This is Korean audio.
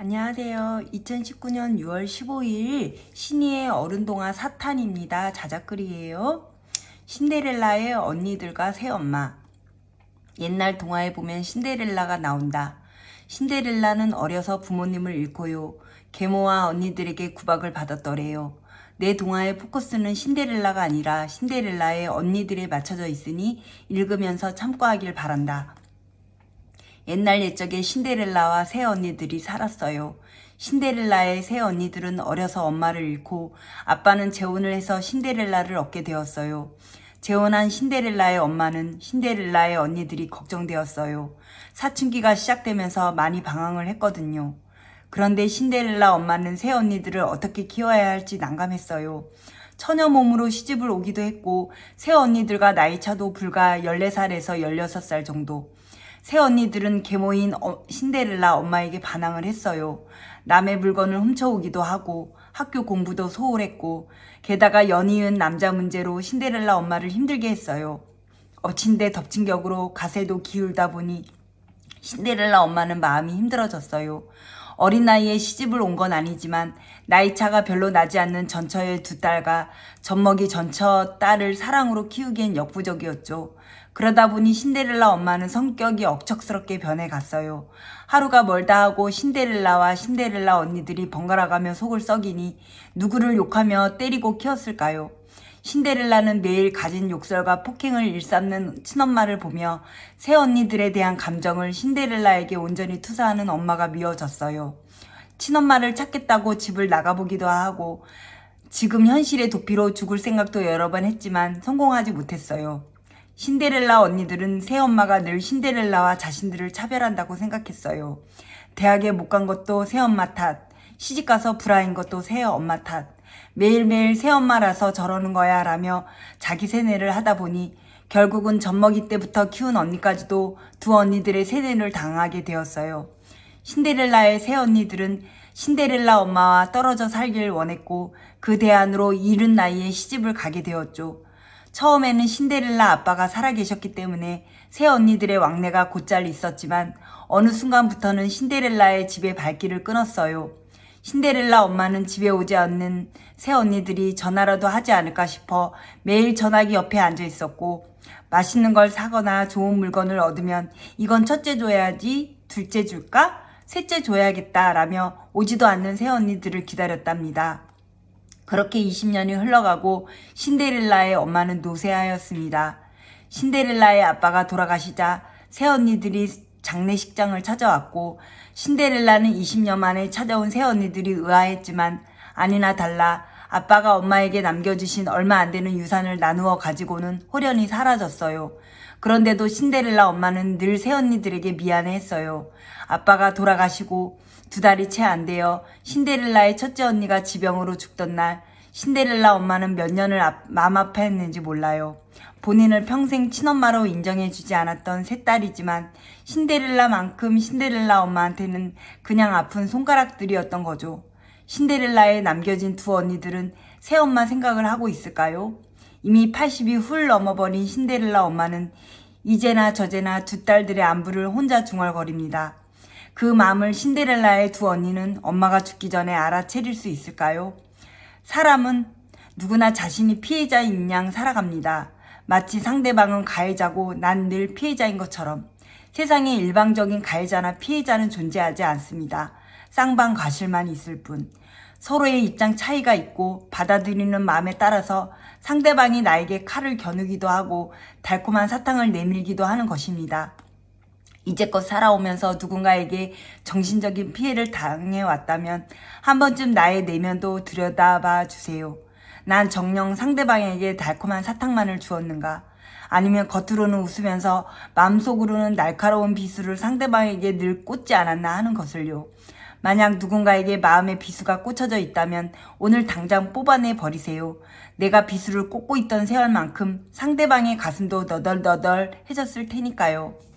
안녕하세요. 2019년 6월 15일 신이의 어른동화 사탄입니다. 자작글이에요. 신데렐라의 언니들과 새엄마 옛날 동화에 보면 신데렐라가 나온다. 신데렐라는 어려서 부모님을 잃고요. 계모와 언니들에게 구박을 받았더래요. 내 동화의 포커스는 신데렐라가 아니라 신데렐라의 언니들에 맞춰져 있으니 읽으면서 참고하길 바란다. 옛날 옛적에 신데렐라와 새 언니들이 살았어요. 신데렐라의 새 언니들은 어려서 엄마를 잃고 아빠는 재혼을 해서 신데렐라를 얻게 되었어요. 재혼한 신데렐라의 엄마는 신데렐라의 언니들이 걱정되었어요. 사춘기가 시작되면서 많이 방황을 했거든요. 그런데 신데렐라 엄마는 새 언니들을 어떻게 키워야 할지 난감했어요. 처녀 몸으로 시집을 오기도 했고 새 언니들과 나이차도 불과 14살에서 16살 정도 새언니들은 계모인 어, 신데렐라 엄마에게 반항을 했어요. 남의 물건을 훔쳐오기도 하고 학교 공부도 소홀했고 게다가 연이은 남자 문제로 신데렐라 엄마를 힘들게 했어요. 어친데 덮친 격으로 가세도 기울다 보니 신데렐라 엄마는 마음이 힘들어졌어요. 어린 나이에 시집을 온 건 아니지만 나이차가 별로 나지 않는 전처의 두 딸과 젖먹이 전처 딸을 사랑으로 키우기엔 역부족이었죠. 그러다 보니 신데렐라 엄마는 성격이 억척스럽게 변해갔어요. 하루가 멀다 하고 신데렐라와 신데렐라 언니들이 번갈아가며 속을 썩이니 누구를 욕하며 때리고 키웠을까요? 신데렐라는 매일 가진 욕설과 폭행을 일삼는 친엄마를 보며 새 언니들에 대한 감정을 신데렐라에게 온전히 투사하는 엄마가 미워졌어요. 친엄마를 찾겠다고 집을 나가보기도 하고 지금 현실의 도피로 죽을 생각도 여러 번 했지만 성공하지 못했어요. 신데렐라 언니들은 새엄마가 늘 신데렐라와 자신들을 차별한다고 생각했어요. 대학에 못 간 것도 새엄마 탓, 시집가서 불화인 것도 새엄마 탓, 매일매일 새엄마라서 저러는 거야 라며 자기 세뇌를 하다 보니 결국은 젖먹이 때부터 키운 언니까지도 두 언니들의 세뇌를 당하게 되었어요. 신데렐라의 새 언니들은 신데렐라 엄마와 떨어져 살길 원했고 그 대안으로 이른 나이에 시집을 가게 되었죠. 처음에는 신데렐라 아빠가 살아계셨기 때문에 새 언니들의 왕래가 곧잘 있었지만 어느 순간부터는 신데렐라의 집에 발길을 끊었어요. 신데렐라 엄마는 집에 오지 않는 새 언니들이 전화라도 하지 않을까 싶어 매일 전화기 옆에 앉아 있었고 맛있는 걸 사거나 좋은 물건을 얻으면 이건 첫째 줘야지 둘째 줄까 셋째 줘야겠다 라며 오지도 않는 새 언니들을 기다렸답니다. 그렇게 20년이 흘러가고 신데렐라의 엄마는 노쇠하였습니다. 신데렐라의 아빠가 돌아가시자 새 언니들이 장례식장을 찾아왔고 신데렐라는 20년 만에 찾아온 새언니들이 의아했지만 아니나 달라 아빠가 엄마에게 남겨주신 얼마 안 되는 유산을 나누어 가지고는 홀연히 사라졌어요. 그런데도 신데렐라 엄마는 늘 새언니들에게 미안해했어요. 아빠가 돌아가시고 두 달이 채 안 되어 신데렐라의 첫째 언니가 지병으로 죽던 날 신데렐라 엄마는 몇 년을 마음 아파했는지 몰라요. 본인을 평생 친엄마로 인정해주지 않았던 세 딸이지만 신데렐라만큼 신데렐라 엄마한테는 그냥 아픈 손가락들이었던 거죠. 신데렐라에 남겨진 두 언니들은 새엄마 생각을 하고 있을까요? 이미 80이 훌 넘어버린 신데렐라 엄마는 이제나 저제나 두 딸들의 안부를 혼자 중얼거립니다. 그 마음을 신데렐라의 두 언니는 엄마가 죽기 전에 알아채릴 수 있을까요? 사람은 누구나 자신이 피해자인 양 살아갑니다. 마치 상대방은 가해자고 난 늘 피해자인 것처럼 세상에 일방적인 가해자나 피해자는 존재하지 않습니다. 쌍방 과실만 있을 뿐 서로의 입장 차이가 있고 받아들이는 마음에 따라서 상대방이 나에게 칼을 겨누기도 하고 달콤한 사탕을 내밀기도 하는 것입니다. 이제껏 살아오면서 누군가에게 정신적인 피해를 당해왔다면 한 번쯤 나의 내면도 들여다봐 주세요. 난 정녕 상대방에게 달콤한 사탕만을 주었는가? 아니면 겉으로는 웃으면서 마음속으로는 날카로운 비수를 상대방에게 늘 꽂지 않았나 하는 것을요. 만약 누군가에게 마음의 비수가 꽂혀져 있다면 오늘 당장 뽑아내 버리세요. 내가 비수를 꽂고 있던 세월만큼 상대방의 가슴도 너덜너덜해졌을 테니까요.